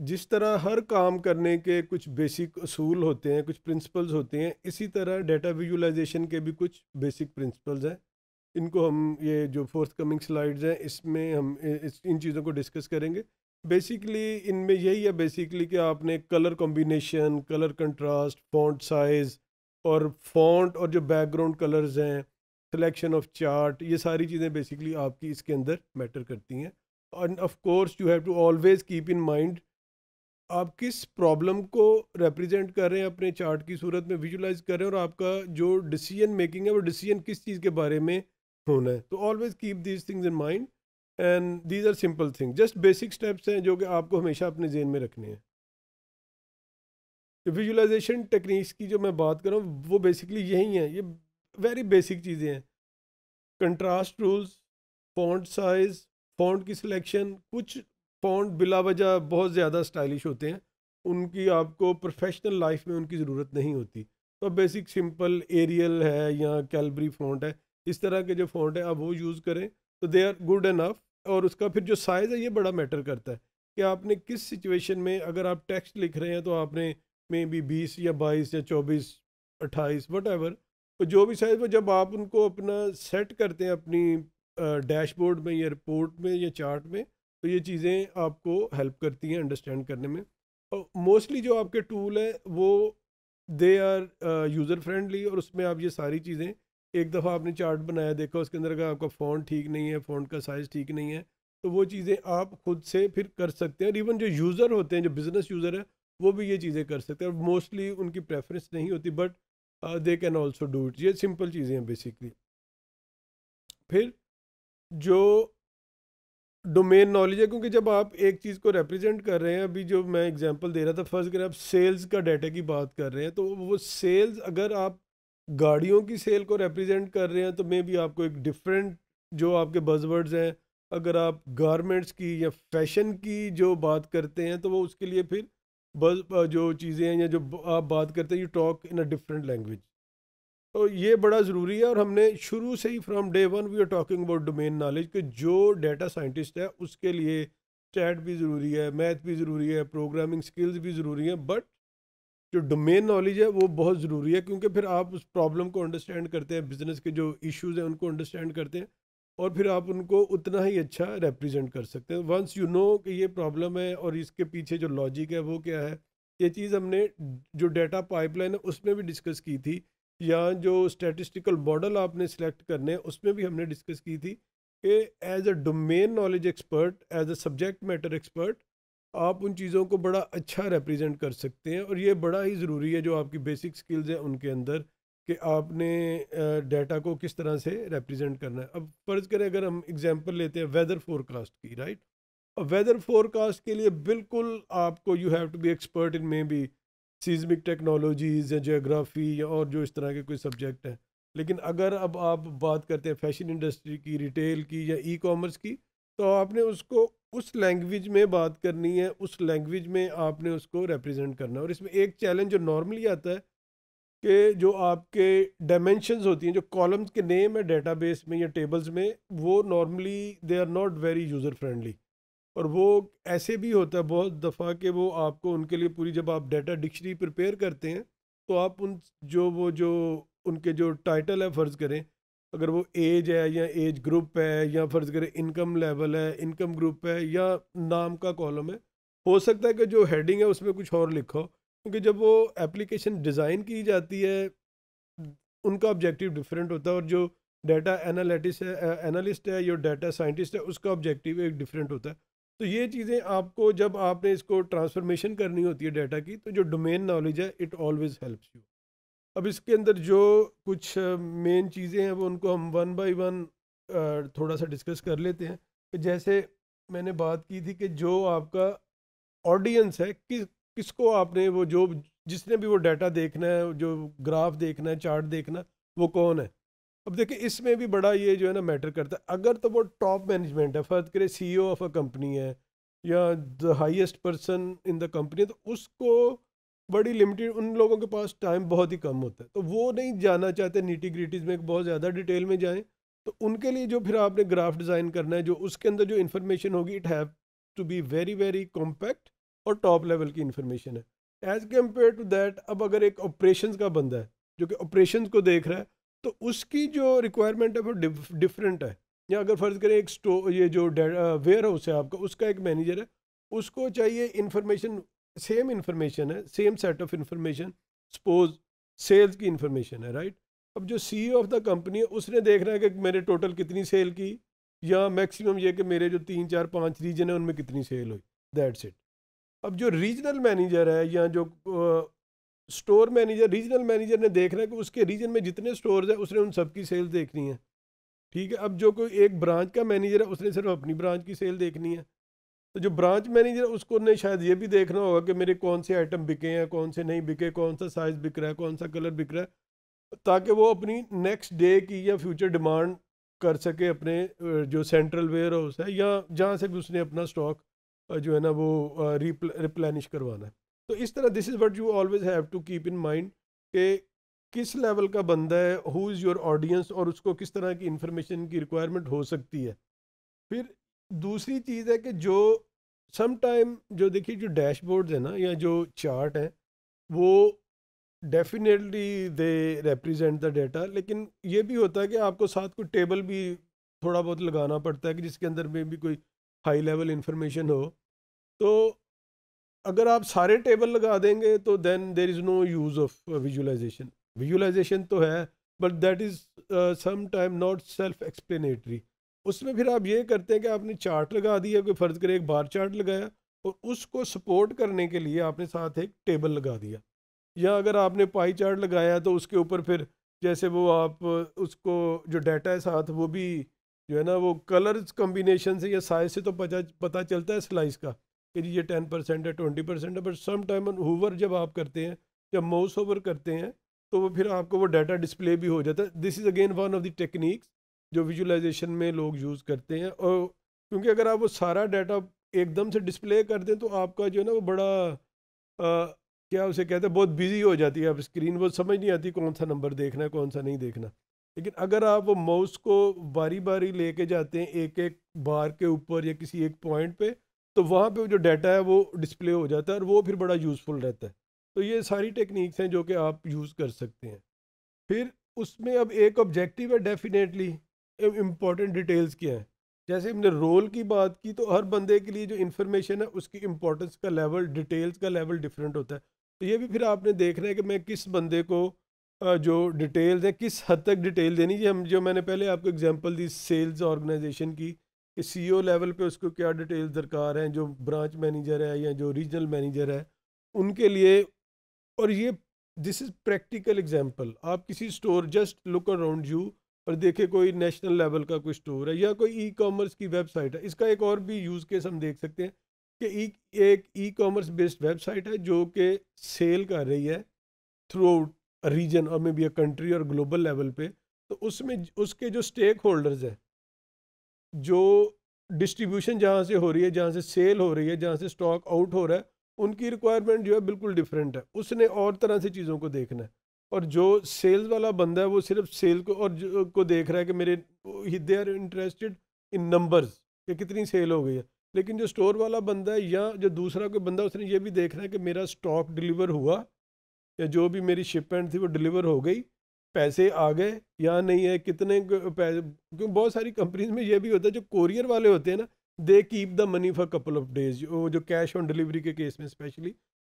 जिस तरह हर काम करने के कुछ बेसिक असूल होते हैं कुछ प्रिंसिपल्स होते हैं इसी तरह डेटा विजुलाइजेशन के भी कुछ बेसिक प्रिंसिपल्स हैं इनको हम ये जो फोर्थ कमिंग स्लाइड्स हैं इसमें हम इस इन चीज़ों को डिस्कस करेंगे बेसिकली इनमें यही है बेसिकली कि आपने colour combination colour contrast font size और फॉन्ट और जो बैकग्राउंड कलर्स हैं सिलेक्शन ऑफ चार्ट ये सारी चीज़ें बेसिकली आपकी इसके अंदर मैटर करती हैं and of course you have to always keep in mind आप किस प्रॉब्लम को रिप्रेजेंट कर रहे हैं अपने चार्ट की सूरत में विजुलाइज कर रहे हैं और आपका जो डिसीजन मेकिंग है वो डिसीजन किस चीज़ के बारे में होना है तो always keep these things in mind and these are simple thing just basic steps हैं जो कि आपको हमेशा अपने जेन में रखने हैं विजुलाइजेशन टेक्निक्स की जो मैं बात करूँ वो बेसिकली यही हैं ये वेरी बेसिक चीज़ें हैं contrast rules font size font की सिलेक्शन कुछ पॉन्ड बिला वजह बहुत ज़्यादा स्टाइलिश होते हैं उनकी आपको प्रोफेशनल लाइफ में उनकी ज़रूरत नहीं होती तो बेसिक सिंपल एरियल है या कैलबरी फ़ॉन्ट है इस तरह के जो फ़ॉन्ट है आप वो यूज़ करें तो दे आर गुड एनफ और उसका फिर जो साइज़ है ये बड़ा मैटर करता है कि आपने किस सिचुएशन में अगर आप टेक्स्ट लिख रहे हैं तो आपने मे बी बीस या बाईस या चौबीस अट्ठाईस वट एवर तो जो भी साइज़ वो जब आप उनको अपना सेट करते हैं अपनी डैशबोर्ड में या रिपोर्ट में या चार्ट में तो ये चीज़ें आपको हेल्प करती हैं अंडरस्टैंड करने में और मोस्टली जो आपके टूल हैं वो दे आर यूज़र फ्रेंडली और उसमें आप ये सारी चीज़ें एक दफ़ा आपने चार्ट बनाया देखा उसके अंदर का आपका फ़ोन ठीक नहीं है फ़ोन का साइज़ ठीक नहीं है तो वो चीज़ें आप खुद से फिर कर सकते हैं और इवन जो यूज़र होते हैं जो बिज़नेस यूज़र है वो भी ये चीज़ें कर सकते हैं और मोस्टली उनकी प्रेफरेंस नहीं होती but they can also do it ये सिंपल चीज़ें हैं बेसिकली फिर जो डोमेन नॉलेज है क्योंकि जब आप एक चीज़ को रिप्रेजेंट कर रहे हैं अभी जो मैं एग्जांपल दे रहा था फर्स्ट करें आप सेल्स का डाटा की बात कर रहे हैं तो वो सेल्स अगर आप गाड़ियों की सेल को रिप्रेजेंट कर रहे हैं तो मे बी आपको एक डिफरेंट जो आपके बजवर्ड्स हैं अगर आप गारमेंट्स की या फैशन की जो बात करते हैं तो वो उसके लिए फिर बस जो चीज़ें हैं या जो आप बात करते हैं you talk in a different language तो ये बड़ा ज़रूरी है और हमने शुरू से ही from day one we are talking about domain knowledge कि जो डेटा साइंटिस्ट है उसके लिए स्टैट भी ज़रूरी है मैथ भी ज़रूरी है प्रोग्रामिंग स्किल्स भी ज़रूरी हैं बट जो डोमेन नॉलेज है वो बहुत ज़रूरी है क्योंकि फिर आप उस प्रॉब्लम को अंडरस्टैंड करते हैं बिज़नेस के जो इश्यूज़ हैं उनको अंडरस्टैंड करते हैं और फिर आप उनको उतना ही अच्छा रिप्रेजेंट कर सकते हैं वंस यू नो कि ये प्रॉब्लम है और इसके पीछे जो लॉजिक है वो क्या है ये चीज़ हमने जो डेटा पाइपलाइन है उसमें भी डिस्कस की थी या जो स्टैटिस्टिकल मॉडल आपने सेलेक्ट करने हैं उसमें भी हमने डिस्कस की थी कि as a domain knowledge expert as a subject matter expert आप उन चीज़ों को बड़ा अच्छा रिप्रेजेंट कर सकते हैं और ये बड़ा ही ज़रूरी है जो आपकी बेसिक स्किल्स हैं उनके अंदर कि आपने डाटा को किस तरह से रिप्रेजेंट करना है अब फ़र्ज़ करें अगर हम एग्जांपल लेते हैं वेदर फोरकास्ट की राइट वेदर फोरकास्ट के लिए बिल्कुल आपको you have to be expert in maybe seismic technologies या जोग्राफ़ी या और जो इस तरह के कोई सब्जेक्ट हैं लेकिन अगर अब आप बात करते हैं फैशन इंडस्ट्री की रिटेल की या ई कॉमर्स की तो आपने उसको उस लैंग्वेज में बात करनी है उस लैंग्वेज में आपने उसको रिप्रेजेंट करना है और इसमें एक चैलेंज जो नॉर्मली आता है कि जो आपके डायमेंशंस होती हैं जो कॉलम्स के नेम है डेटाबेस में या टेबल्स में वो normally they are not very user friendly और वो ऐसे भी होता है बहुत दफ़ा कि वो आपको उनके लिए पूरी जब आप डाटा डिक्शनरी प्रिपेयर करते हैं तो आप उन जो वो जो उनके जो टाइटल है फ़र्ज़ करें अगर वो एज है या एज ग्रुप है या फ़र्ज़ करें इनकम लेवल है इनकम ग्रुप है या नाम का कॉलम है हो सकता है कि जो हेडिंग है उसमें कुछ और लिखो क्योंकि जब वो एप्लीकेशन डिज़ाइन की जाती है उनका ऑब्जेक्टिव डिफरेंट होता है और जो डाटा एनालिटिस है एनालिस्ट है या डाटा साइंटिस्ट है उसका ऑब्जेक्टिव एक डिफरेंट होता है तो ये चीज़ें आपको जब आपने इसको ट्रांसफॉर्मेशन करनी होती है डाटा की तो जो डोमेन नॉलेज है इट ऑलवेज हेल्प्स यू अब इसके अंदर जो कुछ मेन चीज़ें हैं वो उनको हम वन बाय वन थोड़ा सा डिस्कस कर लेते हैं कि जैसे मैंने बात की थी कि जो आपका ऑडियंस है किस किसको आपने वो जो जिसने भी वो डाटा देखना है जो ग्राफ देखना है चार्ट देखना वो कौन है अब देखिए इसमें भी बड़ा ये जो है ना मैटर करता है अगर तो वो टॉप मैनेजमेंट है फर्ज करे सी ऑफ अ कंपनी है या the highest person in the company तो उसको बड़ी लिमिटेड उन लोगों के पास टाइम बहुत ही कम होता है तो वो नहीं जाना चाहते नीटी ग्रीटीज़ में बहुत ज़्यादा डिटेल में जाएँ तो उनके लिए जो फिर आपने ग्राफ डिज़ाइन करना है जो उसके अंदर जो इन्फॉर्मेशन होगी it have to be very very compact और टॉप लेवल की इन्फॉर्मेशन है एज़ कम्पेयर टू दैट अब अगर एक ऑपरेशन का बंदा है जो कि ऑपरेशन को देख रहा है तो उसकी जो रिक्वायरमेंट है वो डिफरेंट है या अगर फ़र्ज़ करें एक स्टो ये जो वेयर हाउस है आपका उसका एक मैनेजर है उसको चाहिए इन्फॉर्मेशन सेम इन्फॉर्मेशन है same set of information suppose sales की इन्फॉर्मेशन है राइट अब जो सी ऑफ द कंपनी है उसने देखना है कि मेरे टोटल कितनी सेल की या मैक्सिमम ये कि मेरे जो तीन चार पाँच रीजन है उनमें कितनी सेल हुई दैट्स इट अब जो रीजनल मैनेजर है या जो स्टोर मैनेजर रीजनल मैनेजर ने देखना है कि उसके रीजन में जितने स्टोर्स हैं उसने उन सब की सेल देखनी है ठीक है अब जो कोई एक ब्रांच का मैनेजर है उसने सिर्फ अपनी ब्रांच की सेल देखनी है तो जो ब्रांच मैनेजर उसको ने शायद ये भी देखना होगा कि मेरे कौन से आइटम बिके हैं कौन से नहीं बिके कौन सा साइज़ बिक रहा है कौन सा कलर बिक रहा है ताकि वो अपनी नेक्स्ट डे की या फ्यूचर डिमांड कर सके अपने जो सेंट्रल वेयर हाउस है या जहाँ से भी उसने अपना स्टॉक जो है ना वो रिप्लेनिश करवाना है तो इस तरह this is what you always have to keep in mind कि किस लेवल का बंदा है हु इज़ योर ऑडियंस और उसको किस तरह की इंफॉर्मेशन की रिक्वायरमेंट हो सकती है फिर दूसरी चीज़ है कि जो सम टाइम जो देखिए जो डैशबोर्ड्स है ना या जो चार्ट हैं वो definitely they represent the data लेकिन ये भी होता है कि आपको साथ कोई टेबल भी थोड़ा बहुत लगाना पड़ता है कि जिसके अंदर में भी कोई हाई लेवल इंफॉर्मेशन हो तो अगर आप सारे टेबल लगा देंगे तो then there is no use of visualization visualization तो है but that is some time not self explanatory उसमें फिर आप ये करते हैं कि आपने चार्ट लगा दिया कोई फ़र्ज़ करें एक बार चार्ट लगाया और उसको सपोर्ट करने के लिए आपने साथ एक टेबल लगा दिया या अगर आपने पाई चार्ट लगाया तो उसके ऊपर फिर जैसे वो आप uh, उसको जो डाटा है साथ वो भी जो है ना वो कलर्स कम्बिनेशन से या साइज से तो पता पता चलता है स्लाइस का कि ये टेन परसेंट है ट्वेंटी परसेंट है बट सम टाइम होवर जब आप करते हैं जब माउस ओवर करते हैं तो वो फिर आपको वो डाटा डिस्प्ले भी हो जाता है this is again one of the techniques जो विजुलाइजेशन में लोग यूज़ करते हैं और क्योंकि अगर आप वो सारा डाटा एकदम से डिस्प्ले कर दें तो आपका जो है ना वो बड़ा आ, क्या उसे कहते हैं बहुत बिजी हो जाती है आप स्क्रीन वो समझ नहीं आती कौन सा नंबर देखना है कौन सा नहीं देखना लेकिन अगर आप वो माउस को बारी बारी लेके जाते हैं एक एक बार के ऊपर या किसी एक पॉइंट पे तो वहाँ पे जो डाटा है वो डिस्प्ले हो जाता है और वो फिर बड़ा यूज़फुल रहता है तो ये सारी टेक्निक्स हैं जो कि आप यूज़ कर सकते हैं फिर उसमें अब एक ऑब्जेक्टिव है डेफिनेटली इम्पॉर्टेंट डिटेल्स क्या हैं जैसे हमने रोल की बात की तो हर बंदे के लिए जो इन्फॉर्मेशन है उसकी इम्पोर्टेंस का लेवल डिटेल्स का लेवल डिफरेंट होता है तो ये भी फिर आपने देखना है कि मैं किस बंदे को जो डिटेल्स है किस हद तक डिटेल देनी है हम जो मैंने पहले आपको एग्जांपल दी सेल्स ऑर्गेनाइजेशन की कि सीईओ लेवल e पे उसको क्या डिटेल्स दरकार हैं जो ब्रांच मैनेजर है या जो रीजनल मैनेजर है उनके लिए और ये दिस इज़ प्रैक्टिकल एग्जांपल आप किसी store just look around you और देखे कोई नेशनल लेवल का कोई स्टोर है या कोई ई कॉमर्स की वेबसाइट है इसका एक और भी यूज़ केस हम देख सकते हैं कि e, एक ई कॉमर्स बेस्ड वेबसाइट है जो कि सेल कर रही है थ्रू आउट रीजन और मे बी अ कंट्री और ग्लोबल लेवल पे तो उसमें उसके जो स्टेक होल्डर्स हैं जो डिस्ट्रीब्यूशन जहाँ से हो रही है जहाँ से सेल हो रही है जहाँ से स्टॉक आउट हो रहा है उनकी रिक्वायरमेंट जो है बिल्कुल डिफरेंट है उसने और तरह से चीज़ों को देखना है और जो सेल्स वाला बंदा है वो सिर्फ सेल को और को देख रहा है कि मेरे they are interested in numbers कि कितनी सेल हो गई है लेकिन जो स्टोर वाला बंदा है या जो दूसरा कोई बंदा उसने ये भी देखना है कि मेरा स्टॉक डिलीवर हुआ या जो भी मेरी शिपमेंट थी वो डिलीवर हो गई पैसे आ गए या नहीं है कितने पैसे क्यों बहुत सारी कंपनीज में ये भी होता है जो कोरियर वाले होते हैं ना they keep the money for couple of days वो जो कैश ऑन डिलीवरी के केस में स्पेशली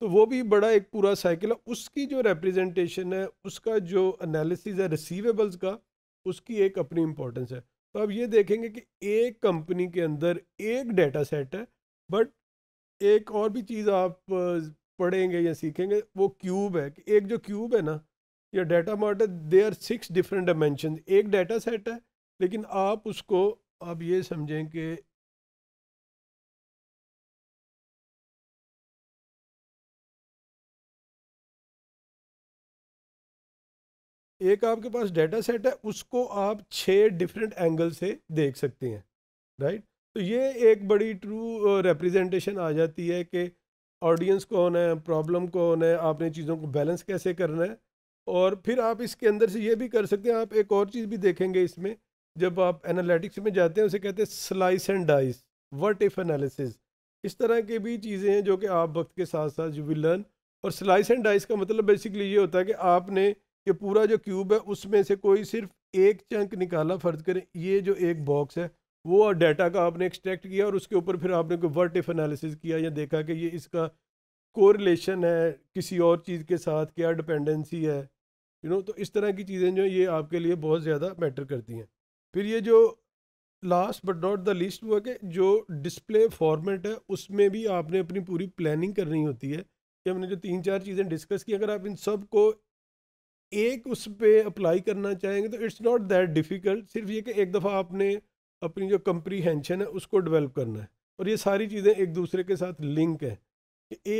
तो वो भी बड़ा एक पूरा साइकिल है उसकी जो रिप्रेजेंटेशन है उसका जो एनालिसिस है रिसीवेबल्स का उसकी एक अपनी इम्पोर्टेंस है तो आप ये देखेंगे कि एक कंपनी के अंदर एक डेटा सेट है बट एक और भी चीज़ आप पढ़ेंगे या सीखेंगे वो क्यूब है कि एक जो क्यूब है ना या data mart they are six different dimension एक डाटा सेट है लेकिन आप उसको आप ये समझें कि एक आपके पास डाटा सेट है उसको आप छः डिफरेंट एंगल से देख सकते हैं राइट तो ये एक बड़ी ट्रू रिप्रेजेंटेशन आ जाती है कि ऑडियंस कौन है प्रॉब्लम कौन है आपने चीज़ों को बैलेंस कैसे करना है और फिर आप इसके अंदर से ये भी कर सकते हैं आप एक और चीज़ भी देखेंगे इसमें जब आप एनालिटिक्स में जाते हैं उसे कहते हैं slice and dice what if analysis इस तरह के भी चीज़ें हैं जो कि आप वक्त के साथ साथ यू विल लर्न और स्लाइस एंड डाइस का मतलब बेसिकली ये होता है कि आपने ये पूरा जो क्यूब है उसमें से कोई सिर्फ एक चंक निकाला फ़र्ज करें ये जो एक बॉक्स है वो और डाटा का आपने एक्सट्रैक्ट किया और उसके ऊपर फिर आपने कोई वर्ट इफ एनालिसिस किया या देखा कि ये इसका कोरिलेशन है किसी और चीज़ के साथ क्या डिपेंडेंसी है यू नो तो इस तरह की चीज़ें जो ये आपके लिए बहुत ज़्यादा मैटर करती हैं फिर ये जो last but not the least हुआ कि जो डिस्प्ले फॉर्मेट है उसमें भी आपने अपनी पूरी प्लानिंग करनी होती है कि हमने जो तीन चार चीज़ें डिस्कस की अगर आप इन सब को एक उस पर अप्लाई करना चाहेंगे तो इट्स नॉट दैट डिफ़िकल्ट सिर्फ ये कि एक दफ़ा आपने अपनी जो कंप्रीहेंशन है उसको डेवलप करना है और ये सारी चीज़ें एक दूसरे के साथ लिंक हैं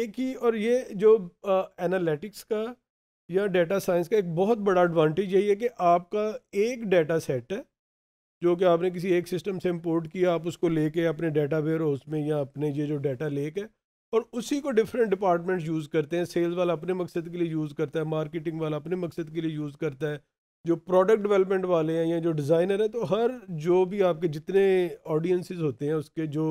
एक ही और ये जो एनालिटिक्स का या डेटा साइंस का एक बहुत बड़ा एडवांटेज यही है कि आपका एक डेटा सेट है जो कि आपने किसी एक सिस्टम से इम्पोर्ट किया आप उसको लेके अपने डेटा वेयर हाउस में या अपने ये जो डेटा लेक है और उसी को डिफरेंट डिपार्टमेंट्स यूज़ करते हैं सेल्स वाला अपने मकसद के लिए यूज़ करता है मार्केटिंग वाला अपने मकसद के लिए यूज़ करता है जो प्रोडक्ट डेवलपमेंट वाले हैं या जो डिज़ाइनर हैं तो हर जो भी आपके जितने ऑडियंसिस होते हैं उसके जो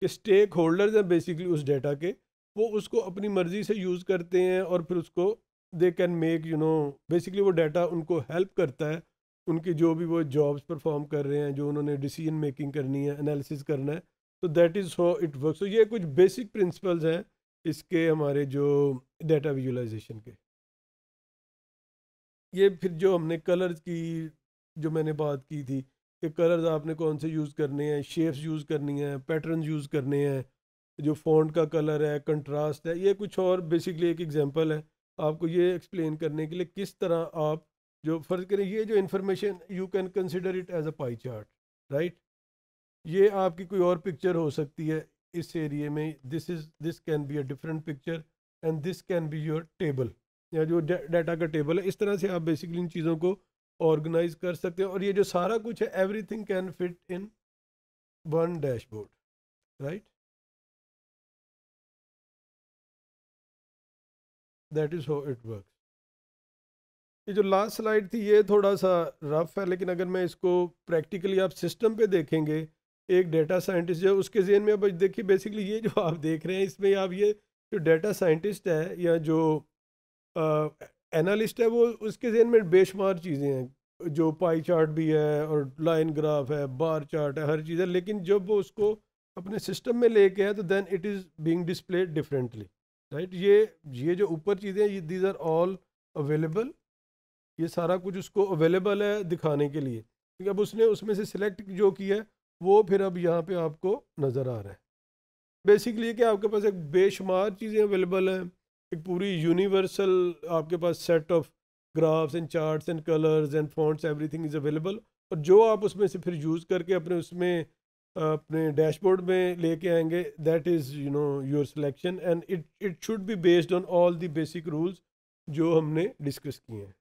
कि स्टेक होल्डर्स हैं बेसिकली उस डेटा के वो उसको अपनी मर्ज़ी से यूज़ करते हैं और फिर उसको they can make you know basically वो डाटा उनको हेल्प करता है उनकी जो भी वो जॉब्स परफॉर्म कर रहे हैं जो उन्होंने डिसीजन मेकिंग करनी है एनालिसिस करना है तो that is how it work so ये कुछ बेसिक प्रिंसिपल्स हैं इसके हमारे जो डाटा विजुलाइजेशन के ये फिर जो हमने कलर्स की जो मैंने बात की थी कि कलर्स आपने कौन से यूज़ करने हैं शेप्स यूज़ करनी है पैटर्न यूज़ करने हैं जो फॉन्ट का कलर है कंट्रास्ट है ये कुछ और बेसिकली एक एग्जाम्पल है आपको ये एक्सप्लेन करने के लिए किस तरह आप जो फ़र्ज़ करें ये जो information you can consider it as a pie chart right ये आपकी कोई और पिक्चर हो सकती है इस एरिए में this is this can be a different picture and this can be your table या जो डाटा का टेबल है इस तरह से आप बेसिकली इन चीज़ों को ऑर्गेनाइज कर सकते हैं और ये जो सारा कुछ है everything can fit in one dashboard right that is how it work ये जो लास्ट स्लाइड थी ये थोड़ा सा रफ है लेकिन अगर मैं इसको प्रैक्टिकली आप सिस्टम पे देखेंगे एक डेटा साइंटिस्ट जो उसके जेन में अब देखिए बेसिकली ये जो आप देख रहे हैं इसमें आप ये जो डेटा साइंटिस्ट है या जो एनालिस्ट है वो उसके जेन में बेशुमार चीज़ें हैं जो पाई चार्ट भी है और लाइन ग्राफ है बार चार्ट है हर चीज़ है लेकिन जब वो उसको अपने सिस्टम में लेके आए तो then it is being display differently right ये ये जो ऊपर चीज़ें ये दीज आर ऑल अवेलेबल ये सारा कुछ उसको अवेलेबल है दिखाने के लिए क्योंकि अब उसने उसमें से सिलेक्ट जो किया है वो फिर अब यहाँ पे आपको नज़र आ रहा है बेसिकली कि आपके पास एक बेशुमार चीज़ें अवेलेबल हैं एक पूरी यूनिवर्सल आपके पास set of graphs and charts and colours and fonts everything is available और जो आप उसमें से फिर यूज़ करके अपने उसमें अपने डैशबोर्ड में लेके आएंगे that is you know your selection and it it should be based on all the basic rules जो हमने डिस्कस किए हैं